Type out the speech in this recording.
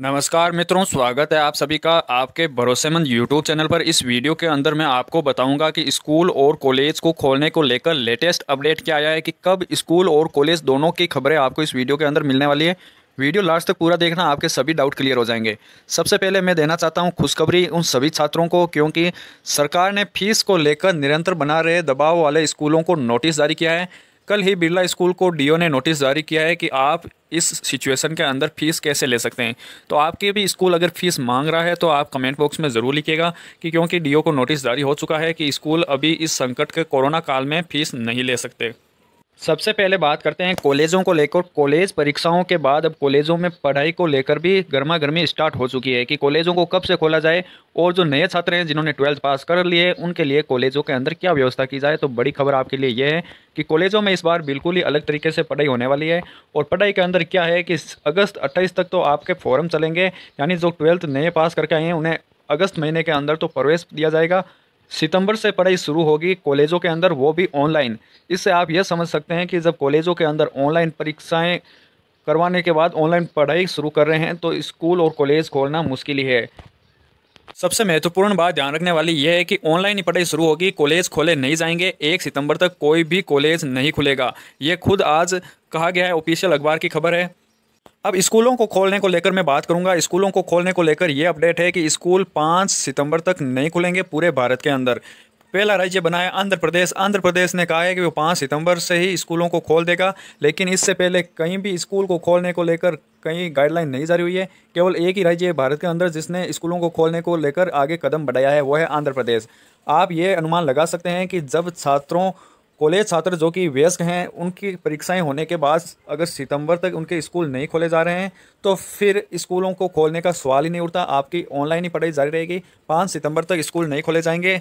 नमस्कार मित्रों स्वागत है आप सभी का आपके भरोसेमंद यूट्यूब चैनल पर इस वीडियो के अंदर मैं आपको बताऊंगा कि स्कूल और कॉलेज को खोलने को लेकर लेटेस्ट अपडेट क्या आया है कि कब स्कूल और कॉलेज दोनों की खबरें आपको इस वीडियो के अंदर मिलने वाली है वीडियो लास्ट तक पूरा देखना आपके सभी डाउट क्लियर हो जाएंगे सबसे पहले मैं देना चाहता हूँ खुशखबरी उन सभी छात्रों को क्योंकि सरकार ने फीस को लेकर निरंतर बना रहे दबाव वाले स्कूलों को नोटिस जारी किया है कल ही बिरला स्कूल को डीओ ने नोटिस जारी किया है कि आप इस सिचुएशन के अंदर फीस कैसे ले सकते हैं तो आपके भी स्कूल अगर फीस मांग रहा है तो आप कमेंट बॉक्स में ज़रूर लिखिएगा कि क्योंकि डीओ को नोटिस जारी हो चुका है कि स्कूल अभी इस संकट के कोरोना काल में फीस नहीं ले सकते सबसे पहले बात करते हैं कॉलेजों को लेकर कॉलेज परीक्षाओं के बाद अब कॉलेजों में पढ़ाई को लेकर भी गर्मा गर्मी स्टार्ट हो चुकी है कि कॉलेजों को कब से खोला जाए और जो नए छात्र हैं जिन्होंने ट्वेल्थ पास कर लिए उनके लिए कॉलेजों के अंदर क्या व्यवस्था की जाए तो बड़ी खबर आपके लिए यह है कि कॉलेजों में इस बार बिल्कुल ही अलग तरीके से पढ़ाई होने वाली है और पढ़ाई के अंदर क्या है कि अगस्त अट्ठाईस तक तो आपके फॉर्म चलेंगे यानी जो ट्वेल्थ नए पास करके आए हैं उन्हें अगस्त महीने के अंदर तो प्रवेश दिया जाएगा सितंबर से पढ़ाई शुरू होगी कॉलेजों के अंदर वो भी ऑनलाइन इससे आप यह समझ सकते हैं कि जब कॉलेजों के अंदर ऑनलाइन परीक्षाएं करवाने के बाद ऑनलाइन पढ़ाई शुरू कर रहे हैं तो स्कूल और कॉलेज खोलना मुश्किल ही है सबसे महत्वपूर्ण बात ध्यान रखने वाली यह है कि ऑनलाइन ही पढ़ाई शुरू होगी कॉलेज खोले नहीं जाएंगे एक सितंबर तक कोई भी कॉलेज नहीं खुलेगा ये खुद आज कहा गया है ऑफिशियल अखबार की खबर है अब स्कूलों को खोलने को लेकर मैं बात करूंगा स्कूलों को खोलने को लेकर यह अपडेट है कि स्कूल पाँच सितंबर तक नहीं खुलेंगे पूरे भारत के अंदर पहला राज्य बनाया आंध्र प्रदेश आंध्र प्रदेश ने कहा है कि वो पाँच सितंबर से ही स्कूलों को खोल देगा लेकिन इससे पहले कहीं भी स्कूल को खोलने को लेकर कहीं गाइडलाइन नहीं जारी हुई है केवल एक ही राज्य है भारत के अंदर जिसने स्कूलों को खोलने को लेकर आगे कदम बढ़ाया है वह है आंध्र प्रदेश आप ये अनुमान लगा सकते हैं कि जब छात्रों कॉलेज छात्र जो कि व्यस्क हैं उनकी परीक्षाएं होने के बाद अगर सितंबर तक उनके स्कूल नहीं खोले जा रहे हैं तो फिर स्कूलों को खोलने का सवाल ही नहीं उठता आपकी ऑनलाइन ही पढ़ाई जारी रहेगी पाँच सितंबर तक स्कूल नहीं खोले जाएंगे